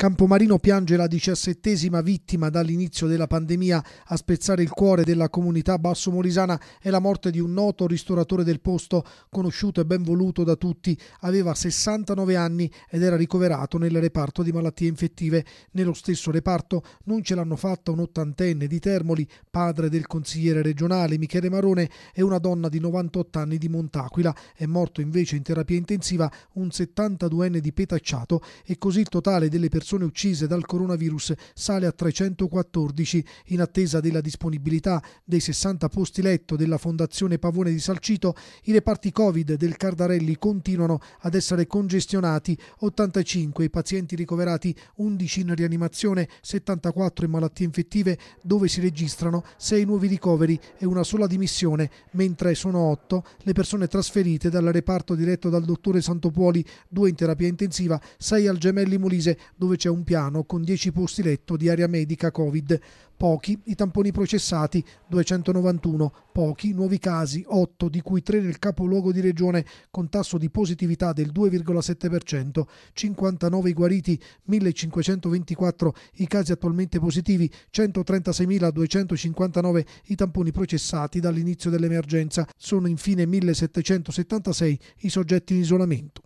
Campomarino piange la diciassettesima vittima dall'inizio della pandemia. A spezzare il cuore della comunità basso bassomorisana è la morte di un noto ristoratore del posto, conosciuto e ben voluto da tutti. Aveva 69 anni ed era ricoverato nel reparto di malattie infettive. Nello stesso reparto non ce l'hanno fatta un ottantenne di Termoli, padre del consigliere regionale Michele Marone, e una donna di 98 anni di Montaquila. È morto invece in terapia intensiva un 72enne di Petacciato e così il totale delle persone persone uccise dal coronavirus sale a 314 in attesa della disponibilità dei 60 posti letto della Fondazione Pavone di Salcito. I reparti Covid del Cardarelli continuano ad essere congestionati, 85 i pazienti ricoverati, 11 in rianimazione, 74 in malattie infettive dove si registrano 6 nuovi ricoveri e una sola dimissione, mentre sono 8 le persone trasferite dal reparto diretto dal dottore Santopuoli, 2 in terapia intensiva, 6 al Gemelli Molise dove c'è un piano con 10 posti letto di area medica Covid. Pochi i tamponi processati, 291, pochi nuovi casi, 8, di cui 3 nel capoluogo di regione con tasso di positività del 2,7%, 59 i guariti, 1524 i casi attualmente positivi, 136.259 i tamponi processati dall'inizio dell'emergenza. Sono infine 1776 i soggetti in isolamento.